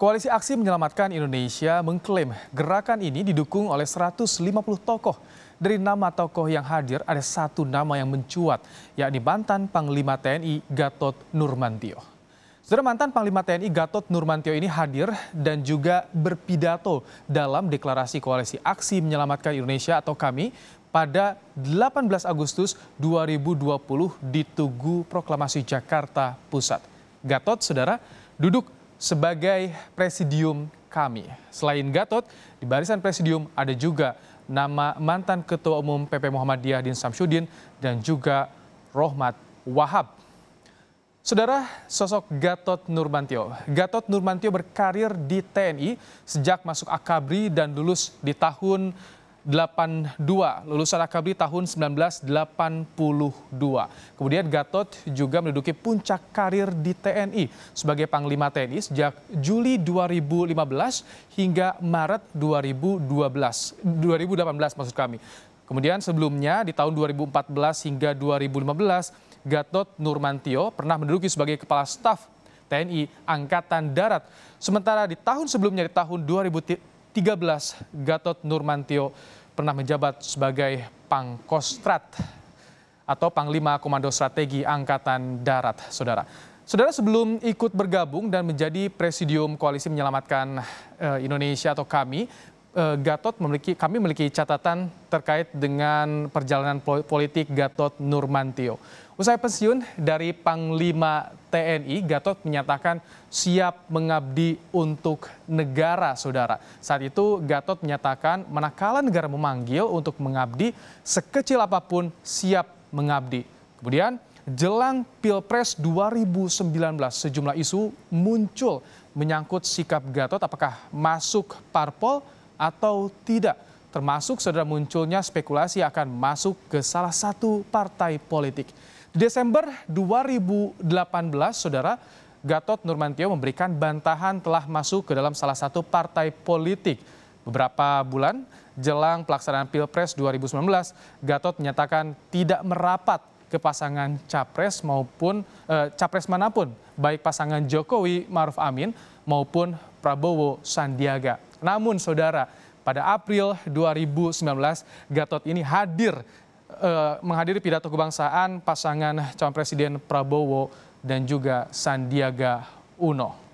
Koalisi Aksi Menyelamatkan Indonesia mengklaim gerakan ini didukung oleh 150 tokoh. Dari nama tokoh yang hadir ada satu nama yang mencuat, yakni mantan Panglima TNI Gatot Nurmantio. Saudara mantan Panglima TNI Gatot Nurmantio ini hadir dan juga berpidato dalam deklarasi Koalisi Aksi Menyelamatkan Indonesia atau KAMI pada 18 Agustus 2020 di Tugu Proklamasi Jakarta Pusat. Gatot, saudara, duduk sebagai presidium kami. Selain Gatot, di barisan presidium ada juga nama mantan Ketua Umum PP Muhammadiyah Din Samsudin dan juga Rohmat Wahab. Saudara, sosok Gatot Nurmantio. Gatot Nurmantio berkarir di TNI sejak masuk Akabri dan lulus di tahun 82, lulusan Akabri tahun 1982. Kemudian Gatot juga menduduki puncak karir di TNI sebagai Panglima TNI sejak Juli 2015 hingga Maret 2012, 2018 maksud kami. Kemudian sebelumnya di tahun 2014 hingga 2015, Gatot Nurmantio pernah menduduki sebagai Kepala Staf TNI Angkatan Darat. Sementara di tahun sebelumnya di tahun ribu 13 Gatot Nurmantio pernah menjabat sebagai Pangkostrat atau Panglima Komando Strategi Angkatan Darat, Saudara. Saudara sebelum ikut bergabung dan menjadi presidium koalisi menyelamatkan eh, Indonesia atau kami, Eh, Gatot memiliki kami memiliki catatan terkait dengan perjalanan politik Gatot Nurmantio. Usai pensiun dari Panglima TNI, Gatot menyatakan siap mengabdi untuk negara, Saudara. Saat itu Gatot menyatakan manakala negara memanggil untuk mengabdi sekecil apapun siap mengabdi. Kemudian jelang Pilpres 2019 sejumlah isu muncul menyangkut sikap Gatot apakah masuk parpol atau tidak, termasuk saudara munculnya spekulasi akan masuk ke salah satu partai politik. Di Desember 2018, saudara Gatot Nurmantio memberikan bantahan telah masuk ke dalam salah satu partai politik. Beberapa bulan jelang pelaksanaan Pilpres 2019, Gatot menyatakan tidak merapat ke pasangan capres maupun eh, capres manapun, baik pasangan Jokowi Maruf Amin maupun Prabowo Sandiaga. Namun saudara, pada April 2019, Gatot ini hadir eh, menghadiri pidato kebangsaan pasangan calon presiden Prabowo dan juga Sandiaga Uno.